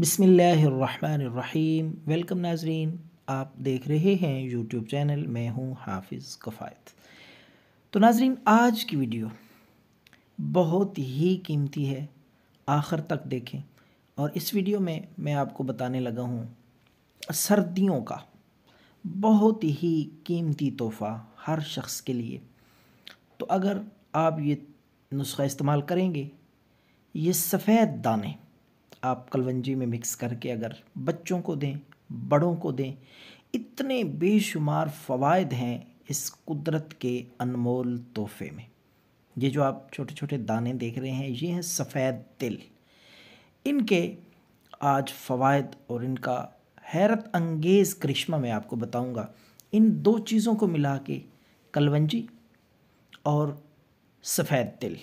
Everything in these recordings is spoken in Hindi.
बिसमीम वेलकम नाजरीन आप देख रहे हैं यूट्यूब चैनल मैं हूं हाफिज़ कफ़ायत तो नाजरीन आज की वीडियो बहुत ही कीमती है आखिर तक देखें और इस वीडियो में मैं आपको बताने लगा हूं सर्दियों का बहुत ही कीमती तोहफ़ा हर शख्स के लिए तो अगर आप ये नुस्खा इस्तेमाल करेंगे ये सफ़ेद दाने आप कलवंजी में मिक्स करके अगर बच्चों को दें बड़ों को दें इतने बेशुमार फ़वाद हैं इस कुदरत के अनमोल तोहफे में ये जो आप छोटे छोटे दाने देख रहे हैं ये हैं सफ़ेद तिल इनके आज फ़वाद और इनका हैरत अंगेज़ करिश्मा मैं आपको बताऊंगा इन दो चीज़ों को मिला के कलवंजी और सफ़ेद तिल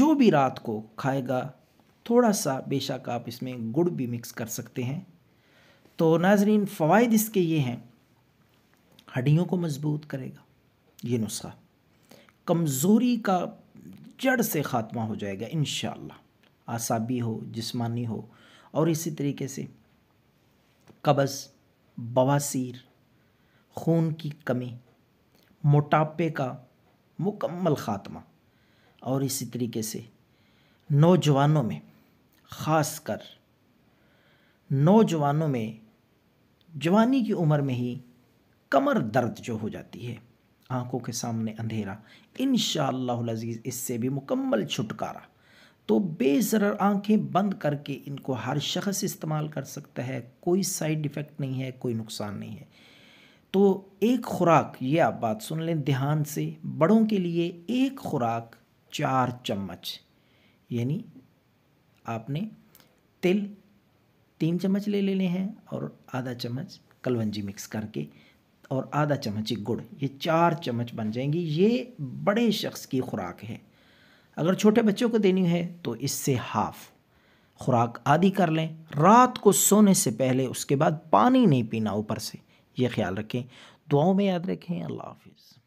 जो भी रात को खाएगा थोड़ा सा बेशक आप इसमें गुड़ भी मिक्स कर सकते हैं तो नाजरीन फ़वाद इसके ये हैं हड्डियों को मजबूत करेगा ये नुस्खा कमज़ोरी का जड़ से ख़ात्मा हो जाएगा इन आसाबी हो जिस्मानी हो और इसी तरीके से कब्ज़ बवासीर खून की कमी मोटापे का मुकम्मल ख़ात्मा और इसी तरीके से नौजवानों में ख़ासकर नौजवानों में जवानी की उम्र में ही कमर दर्द जो हो जाती है आंखों के सामने अंधेरा इन लज़ीज़ इससे भी मुकम्मल छुटकारा तो बेज़र आंखें बंद करके इनको हर शख्स इस्तेमाल कर सकता है कोई साइड इफ़ेक्ट नहीं है कोई नुकसान नहीं है तो एक खुराक ये आप बात सुन लें ध्यान से बड़ों के लिए एक खुराक चार चम्मच यानी आपने तिल तीन चम्मच ले लेने हैं और आधा चम्मच कलवंजी मिक्स करके और आधा चम्मच गुड़ ये चार चम्मच बन जाएंगी ये बड़े शख्स की खुराक है अगर छोटे बच्चों को देनी है तो इससे हाफ़ खुराक आदि कर लें रात को सोने से पहले उसके बाद पानी नहीं पीना ऊपर से ये ख्याल रखें दुआओं में याद रखें अल्लाह हाफिज़